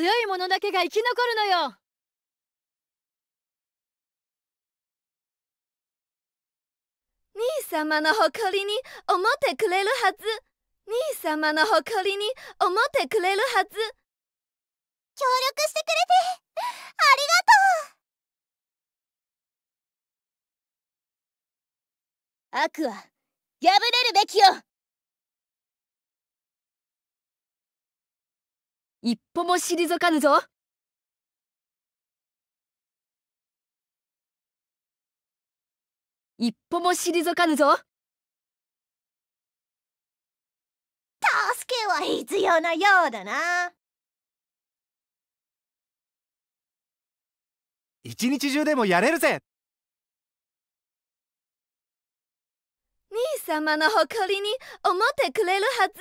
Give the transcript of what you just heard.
強い者だけが生き残るのよ兄様の誇りに思ってくれるはず兄様の誇りに思ってくれるはず協力してくれてありがとうアクア破れるべきよ一歩も退かぬぞ一歩も退かぬぞ助けは必要なようだな一日中でもやれるぜ兄様の誇りに思ってくれるはず